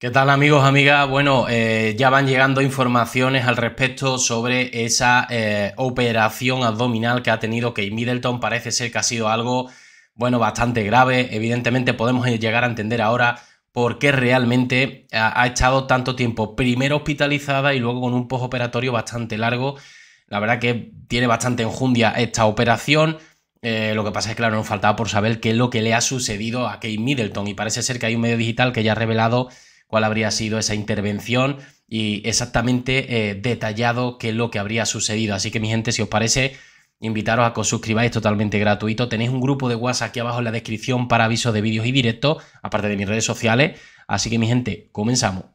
¿Qué tal amigos, amigas? Bueno, eh, ya van llegando informaciones al respecto sobre esa eh, operación abdominal que ha tenido Kate Middleton. Parece ser que ha sido algo, bueno, bastante grave. Evidentemente podemos llegar a entender ahora por qué realmente ha, estado tanto tiempo primero hospitalizada y luego con un postoperatorio bastante largo. La verdad que tiene bastante enjundia esta operación. Eh, lo que pasa es que, claro, nos faltaba por saber qué es lo que le ha sucedido a Kate Middleton y parece ser que hay un medio digital que ya ha revelado cuál habría sido esa intervención y exactamente eh, detallado qué es lo que habría sucedido. Así que mi gente, si os parece, invitaros a que os suscribáis totalmente gratuito. Tenéis un grupo de WhatsApp aquí abajo en la descripción para avisos de vídeos y directos, aparte de mis redes sociales. Así que mi gente, comenzamos.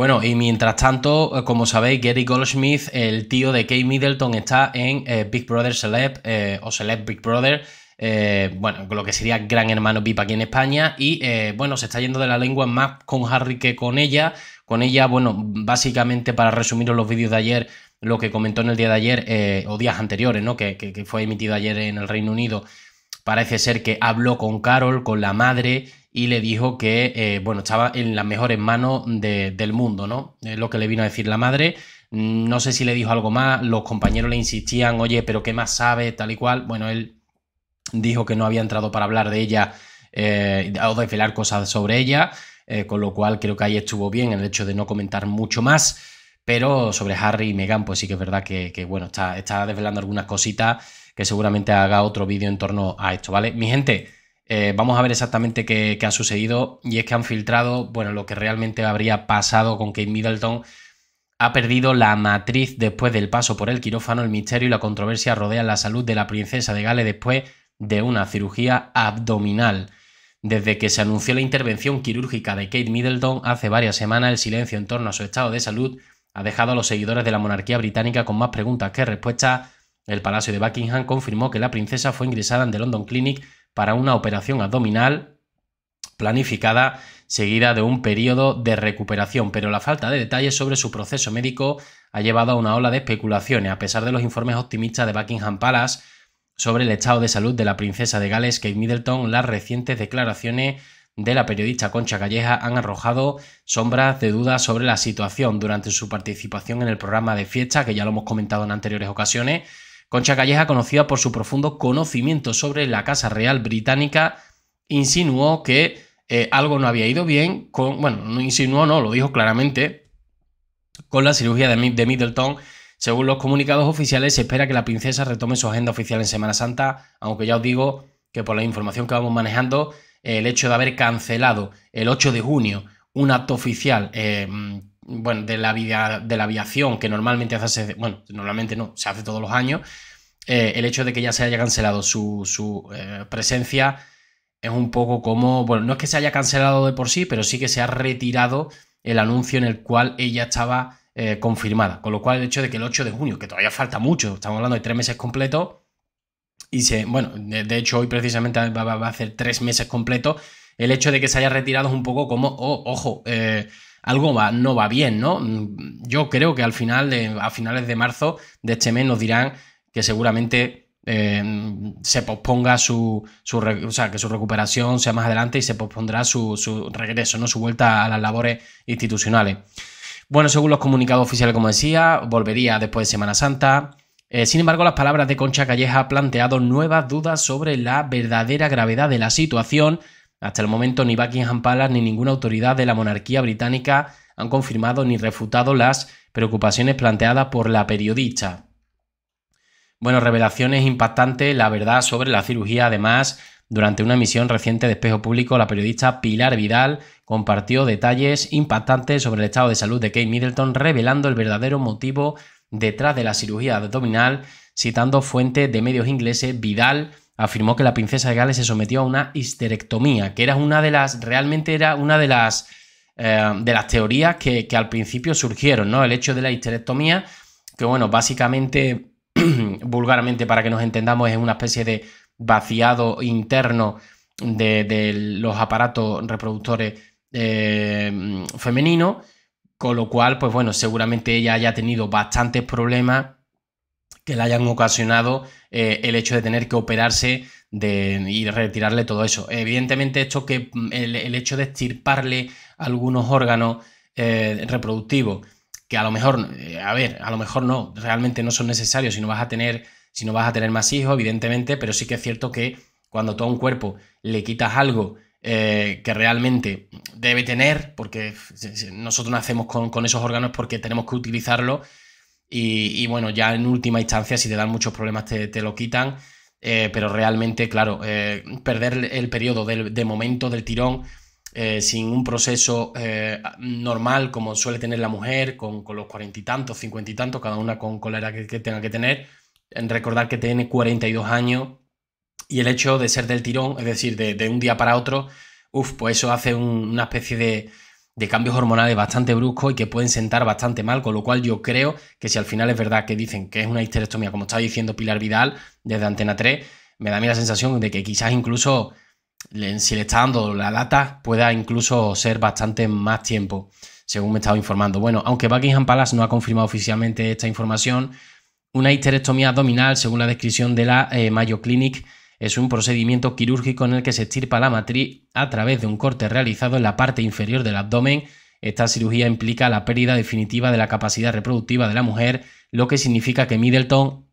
Bueno, y mientras tanto, eh, como sabéis, Gary Goldsmith, el tío de Kate Middleton, está en eh, Big Brother Celeb eh, o Celeb Big Brother. bueno, lo que sería Gran Hermano VIP aquí en España. Y bueno, se está yendo de la lengua más con Harry que con ella. Con ella, bueno, básicamente para resumiros los vídeos de ayer, lo que comentó en el día de ayer o días anteriores, ¿no? que fue emitido ayer en el Reino Unido. Parece ser que habló con Carol, con la madre, y le dijo que, eh, bueno, estaba en las mejores manos del mundo, ¿no? Es lo que le vino a decir la madre. Mm, no sé si le dijo algo más, los compañeros le insistían, oye, pero ¿qué más sabe? Tal y cual. Bueno, él dijo que no había entrado para hablar de ella eh, o desvelar cosas sobre ella, eh, con lo cual creo que ahí estuvo bien en el hecho de no comentar mucho más. Pero sobre Harry y Meghan, pues sí que es verdad que, bueno, está, está desvelando algunas cositas que seguramente haga otro vídeo en torno a esto, ¿vale? Mi gente, eh, vamos a ver exactamente qué, ha sucedido. Y es que han filtrado, bueno, lo que realmente habría pasado con Kate Middleton. Ha perdido la matriz después del paso por el quirófano. El misterio y la controversia rodean la salud de la princesa de Gales después de una cirugía abdominal. Desde que se anunció la intervención quirúrgica de Kate Middleton hace varias semanas, el silencio en torno a su estado de salud ha dejado a los seguidores de la monarquía británica con más preguntas que respuestas. El Palacio de Buckingham confirmó que la princesa fue ingresada en The London Clinic para una operación abdominal planificada seguida de un periodo de recuperación, pero la falta de detalles sobre su proceso médico ha llevado a una ola de especulaciones, a pesar de los informes optimistas de Buckingham Palace sobre el estado de salud de la princesa de Gales, Kate Middleton, las recientes declaraciones de la periodista Concha Calleja han arrojado sombras de dudas sobre la situación durante su participación en el programa de fiesta, que ya lo hemos comentado en anteriores ocasiones, Concha Calleja, conocida por su profundo conocimiento sobre la Casa Real Británica, insinuó que eh, algo no había ido bien con, bueno, no insinuó, no, lo dijo claramente, con la cirugía de, Middleton. Según los comunicados oficiales, se espera que la princesa retome su agenda oficial en Semana Santa, aunque ya os digo que por la información que vamos manejando, el hecho de haber cancelado el 8 de junio un acto oficial eh, bueno, de la, vida, de la aviación, que normalmente hace, bueno, normalmente no, se hace todos los años, eh, el hecho de que ya se haya cancelado su, su eh, presencia es un poco como, bueno, no es que se haya cancelado de por sí, pero sí que se ha retirado el anuncio en el cual ella estaba eh, confirmada. Con lo cual, el hecho de que el 8 de junio, que todavía falta mucho, estamos hablando de tres meses completos, y se, bueno, de, hecho hoy precisamente va, a hacer tres meses completos el hecho de que se haya retirado es un poco como, oh, ojo, eh, algo no va bien, ¿no? Mm, yo creo que al final, a finales de marzo de este mes, nos dirán que seguramente eh, se posponga su, o sea, que su recuperación sea más adelante y se pospondrá su, regreso, ¿no? Su vuelta a las labores institucionales. Bueno, según los comunicados oficiales, como decía, volvería después de Semana Santa. Eh, sin embargo, las palabras de Concha Calleja han planteado nuevas dudas sobre la verdadera gravedad de la situación hasta el momento ni Buckingham Palace ni ninguna autoridad de la monarquía británica han confirmado ni refutado las preocupaciones planteadas por la periodista. Bueno, revelaciones impactantes, la verdad, sobre la cirugía. Además, durante una emisión reciente de Espejo Público, la periodista Pilar Vidal compartió detalles impactantes sobre el estado de salud de Kate Middleton, revelando el verdadero motivo detrás de la cirugía abdominal, citando fuentes de medios ingleses. Vidal afirmó que la princesa de Gales se sometió a una histerectomía, que era una de las, realmente era una de las, eh, de las teorías que, al principio surgieron, ¿no? El hecho de la histerectomía, que bueno, básicamente, vulgarmente para que nos entendamos, es una especie de vaciado interno de, los aparatos reproductores eh, femeninos, con lo cual, pues bueno, seguramente ella haya tenido bastantes problemas que le hayan ocasionado eh, el hecho de tener que operarse y retirarle todo eso. Evidentemente, que mm, el, hecho de extirparle algunos órganos eh, reproductivos, que a lo mejor, eh, a ver, a lo mejor no, realmente no son necesarios si no vas a tener, si no vas a tener más hijos, evidentemente, pero sí que es cierto que cuando todo un cuerpo le quitas algo que realmente debe tener, porque nosotros nacemos con, con esos órganos porque tenemos que utilizarlo, y, bueno, ya en última instancia, si te dan muchos problemas, te, lo quitan. Eh, pero realmente, claro, eh, perder el periodo de, momento del tirón eh, sin un proceso normal como suele tener la mujer, con, los cuarenta y tantos, cincuenta y tantos, cada una con, cólera que, tenga que tener. Recordar que tiene 42 años y el hecho de ser del tirón, es decir, de, un día para otro, uff, pues eso hace una especie de, de cambios hormonales bastante bruscos y que pueden sentar bastante mal, con lo cual yo creo que si al final es verdad que dicen que es una histerectomía, como está diciendo Pilar Vidal desde Antena 3, me da a mí la sensación de que quizás incluso si le está dando la lata pueda incluso ser bastante más tiempo, según me estaba informando. Bueno, aunque Buckingham Palace no ha confirmado oficialmente esta información, una histerectomía abdominal, según la descripción de la eh, Mayo Clinic, es un procedimiento quirúrgico en el que se extirpa la matriz a través de un corte realizado en la parte inferior del abdomen. Esta cirugía implica la pérdida definitiva de la capacidad reproductiva de la mujer, lo que significa que Middleton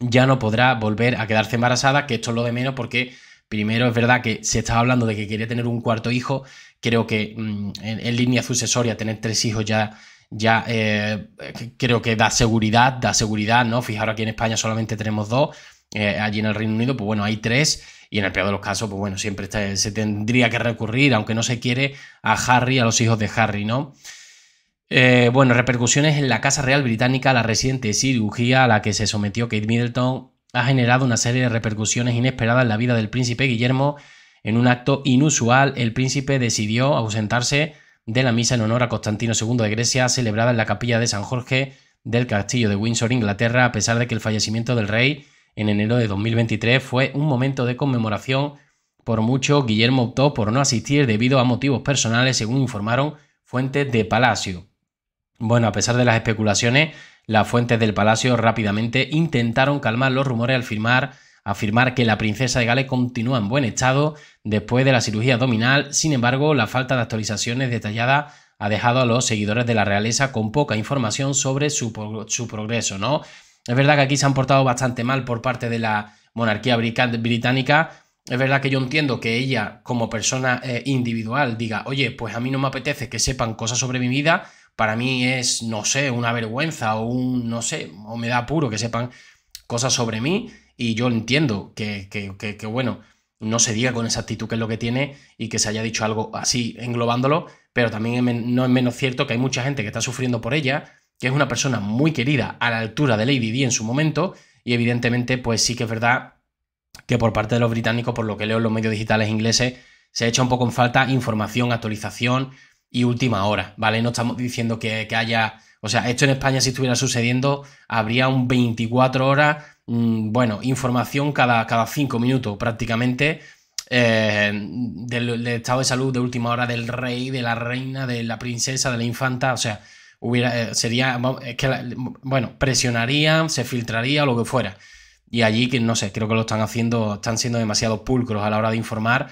ya no podrá volver a quedarse embarazada, que esto es lo de menos porque primero es verdad que se estaba hablando de que quería tener un cuarto hijo, creo que mm, en, línea sucesoria tener tres hijos ya, ya eh, creo que da seguridad, da seguridad, ¿no? Fijaros aquí en España solamente tenemos dos, eh, allí en el Reino Unido, pues bueno, hay tres y en el peor de los casos, pues bueno, siempre se tendría que recurrir, aunque no se quiere, a Harry, a los hijos de Harry, ¿no? Eh, bueno, repercusiones en la Casa Real Británica, la reciente cirugía a la que se sometió Kate Middleton ha generado una serie de repercusiones inesperadas en la vida del príncipe Guillermo. En un acto inusual, el príncipe decidió ausentarse de la misa en honor a Constantino II de Grecia, celebrada en la capilla de San Jorge del Castillo de Windsor, Inglaterra, a pesar de que el fallecimiento del rey en enero de 2023 fue un momento de conmemoración. Por mucho, Guillermo optó por no asistir debido a motivos personales, según informaron fuentes de Palacio. Bueno, a pesar de las especulaciones, las fuentes del Palacio rápidamente intentaron calmar los rumores al firmar afirmar que la princesa de Gales continúa en buen estado después de la cirugía abdominal. Sin embargo, la falta de actualizaciones detalladas ha dejado a los seguidores de la realeza con poca información sobre su, su progreso, ¿no? Es verdad que aquí se han portado bastante mal por parte de la monarquía británica. Es verdad que yo entiendo que ella, como persona eh, individual, diga, oye, pues a mí no me apetece que sepan cosas sobre mi vida. Para mí es, no sé, una vergüenza o un, no sé, o me da apuro que sepan cosas sobre mí. Y yo entiendo que, bueno, no se diga con esa actitud que es lo que tiene y que se haya dicho algo así englobándolo, pero también no es menos cierto que hay mucha gente que está sufriendo por ella que es una persona muy querida a la altura de Lady Di en su momento, y evidentemente, pues sí que es verdad que por parte de los británicos, por lo que leo en los medios digitales ingleses, se ha echa un poco en falta información, actualización y última hora, ¿vale? No estamos diciendo que, haya... O sea, esto en España si estuviera sucediendo, habría un 24 horas, mm, bueno, información cada, cada 5 minutos prácticamente, eh, del, estado de salud de última hora del rey, de la reina, de la princesa, de la infanta. O sea, eh, sería, que bueno, presionarían, se filtraría o lo que fuera. Y allí, que no sé, creo que lo están haciendo, están siendo demasiado pulcros a la hora de informar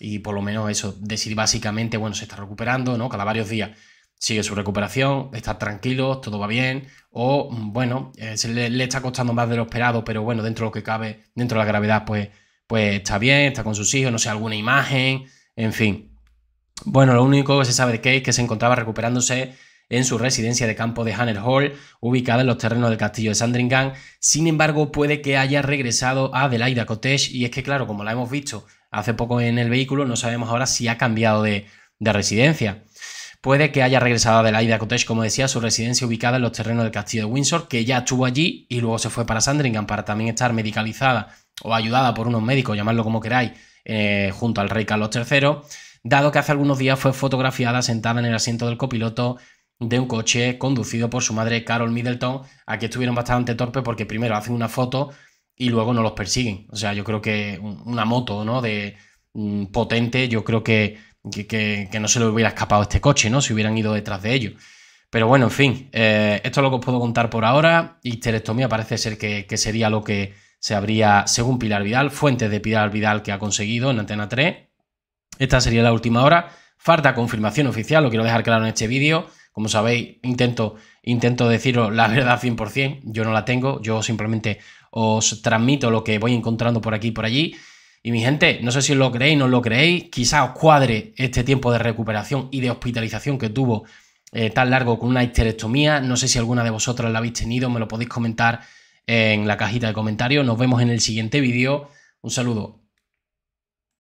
y por lo menos eso, decir básicamente, bueno, se está recuperando, ¿no? Cada varios días sigue su recuperación, está tranquilo, todo va bien, o mm, bueno, eh, se le, está costando más de lo esperado, pero bueno, dentro de lo que cabe, dentro de la gravedad, pues, pues está bien, está con sus hijos, no sé, alguna imagen, en fin. Bueno, lo único que se sabe de Kate es que se encontraba recuperándose en su residencia de campo de Hanner Hall, ubicada en los terrenos del castillo de Sandringham. Sin embargo, puede que haya regresado a Adelaida Cottage y es que, claro, como la hemos visto hace poco en el vehículo, no sabemos ahora si ha cambiado de, residencia. Puede que haya regresado a Adelaida Cottage, como decía, su residencia ubicada en los terrenos del castillo de Windsor, que ya estuvo allí y luego se fue para Sandringham para también estar medicalizada o ayudada por unos médicos, llamadlo como queráis, eh, junto al rey Carlos III, dado que hace algunos días fue fotografiada sentada en el asiento del copiloto de un coche conducido por su madre Carol Middleton. Aquí estuvieron bastante torpes porque primero hacen una foto y luego no los persiguen. O sea, yo creo que una moto, ¿no? De mm, potente, yo creo que, que, no se le hubiera escapado este coche, ¿no? Si hubieran ido detrás de ellos. Pero bueno, en fin, eh, esto es lo que os puedo contar por ahora. ...y Histerectomía parece ser que, que sería lo que se habría, según Pilar Vidal, fuentes de Pilar Vidal que ha conseguido en Antena 3. Esta sería la última hora. Falta confirmación oficial, lo quiero dejar claro en este vídeo. Como sabéis, intento, intento deciros la verdad 100%, yo no la tengo, yo simplemente os transmito lo que voy encontrando por aquí y por allí. Y mi gente, no sé si lo creéis, no lo creéis, quizá os cuadre este tiempo de recuperación y de hospitalización que tuvo eh, tan largo con una histerectomía. No sé si alguna de vosotros la habéis tenido, me lo podéis comentar en la cajita de comentarios. Nos vemos en el siguiente vídeo. Un saludo.